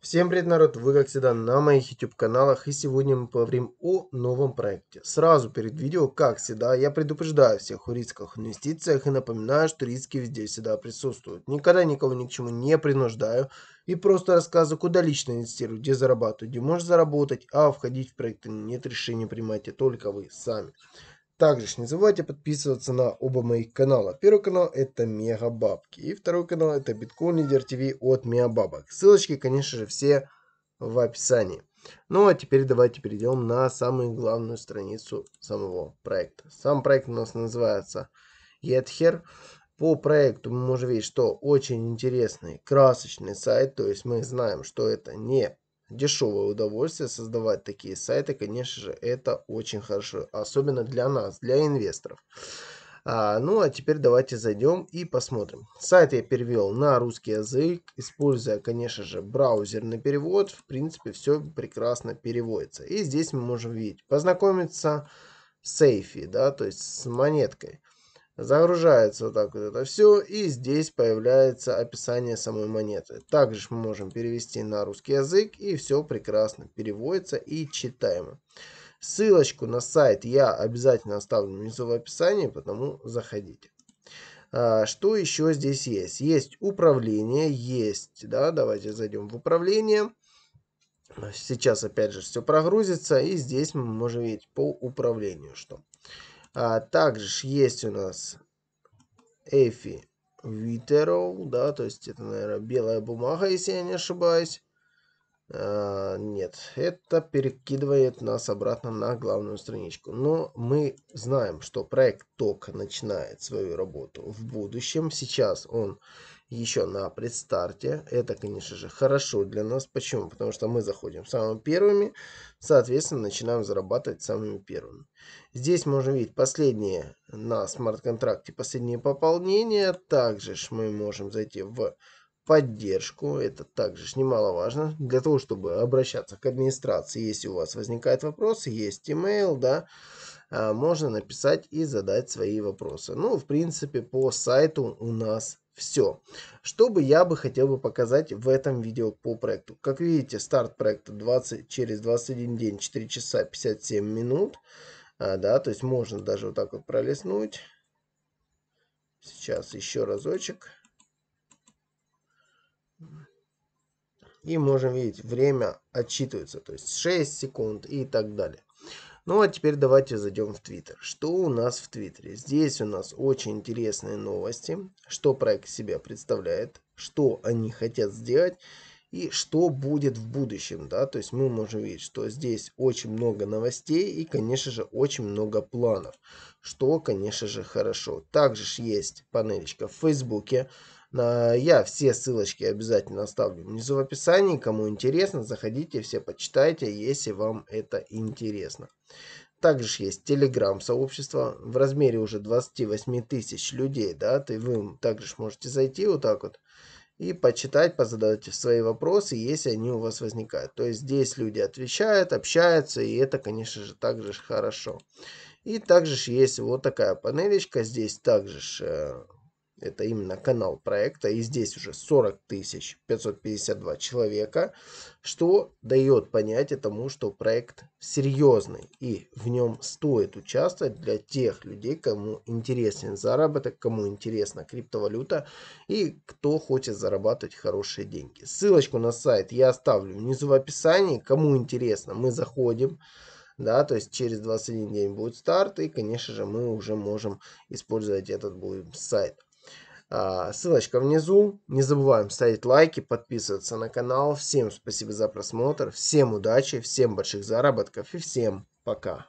Всем привет, народ! Вы, как всегда, на моих YouTube-каналах, и сегодня мы поговорим о новом проекте. Сразу перед видео, как всегда, я предупреждаю всех о рисках инвестициях и напоминаю, что риски везде всегда присутствуют. Никогда никого ни к чему не принуждаю и просто рассказываю, куда лично инвестирую, где зарабатываю, где можно заработать, а входить в проекты нет решения, принимайте только вы сами. Также не забывайте подписываться на оба моих канала. Первый канал это Мега Бабки и второй канал это Биткоин Лидер ТВ от Мега Бабок. Ссылочки, конечно же, все в описании. Ну а теперь давайте перейдем на самую главную страницу самого проекта. Сам проект у нас называется Yether. По проекту мы можем видеть, что очень интересный, красочный сайт, то есть мы знаем, что это не дешевое удовольствие создавать такие сайты, конечно же, это очень хорошо, особенно для нас, для инвесторов. А, ну а теперь давайте зайдем и посмотрим. Сайт я перевел на русский язык, используя, конечно же, браузерный перевод. В принципе, все прекрасно переводится. И здесь мы можем видеть, познакомиться с сейфи, да, то есть с монеткой. Загружается вот так вот это все. И здесь появляется описание самой монеты. Также мы можем перевести на русский язык. И все прекрасно переводится и читаемо. Ссылочку на сайт я обязательно оставлю внизу в описании, потому заходите. А, что еще здесь есть? Есть управление, есть, да, давайте зайдем в управление. Сейчас опять же все прогрузится, и здесь мы можем видеть по управлению, что... А также есть у нас Эфи Витероу, да, то есть это, наверное, белая бумага, если я не ошибаюсь. А, нет, это перекидывает нас обратно на главную страничку. Но мы знаем, что проект ТОК начинает свою работу в будущем. Сейчас он еще на предстарте. Это, конечно же, хорошо для нас. Почему? Потому что мы заходим самыми первыми, соответственно, начинаем зарабатывать самыми первыми. Здесь можно видеть последние на смарт-контракте, последние пополнения. Также мы можем зайти в поддержку, это также немаловажно, для того, чтобы обращаться к администрации, если у вас возникают вопросы, есть email, да, а, можно написать и задать свои вопросы. Ну, в принципе, по сайту у нас все. Что бы я бы хотел бы показать в этом видео по проекту. Как видите, старт проекта 20, через 21 день, 4 часа 57 минут. А, да, то есть можно даже вот так вот пролистнуть. Сейчас еще разочек. И можем видеть, время отчитывается, то есть 6 секунд и так далее. Ну а теперь давайте зайдем в Твиттер. Что у нас в Твиттере? Здесь у нас очень интересные новости, что проект себя представляет, что они хотят сделать и что будет в будущем. Да? То есть мы можем видеть, что здесь очень много новостей и, конечно же, очень много планов, что, конечно же, хорошо. Также есть панелечка в Фейсбуке, Э, я все ссылочки обязательно оставлю внизу в описании. Кому интересно, заходите, все почитайте, если вам это интересно. Также есть телеграм-сообщество в размере уже 28 тысяч людей, да, ты вы также можете зайти вот так вот и почитать, позадать свои вопросы, если они у вас возникают. То есть здесь люди отвечают, общаются, и это, конечно же, также хорошо. И также есть вот такая панелечка, здесь также э, это именно канал проекта. И здесь уже 40 552 человека, что дает понять этому, что проект серьезный. И в нем стоит участвовать для тех людей, кому интересен заработок, кому интересна криптовалюта и кто хочет зарабатывать хорошие деньги. Ссылочку на сайт я оставлю внизу в описании. Кому интересно, мы заходим да, то есть через 21 день будет старт, и, конечно же, мы уже можем использовать этот будет сайт. А, ссылочка внизу. Не забываем ставить лайки, подписываться на канал. Всем спасибо за просмотр, всем удачи, всем больших заработков и всем пока.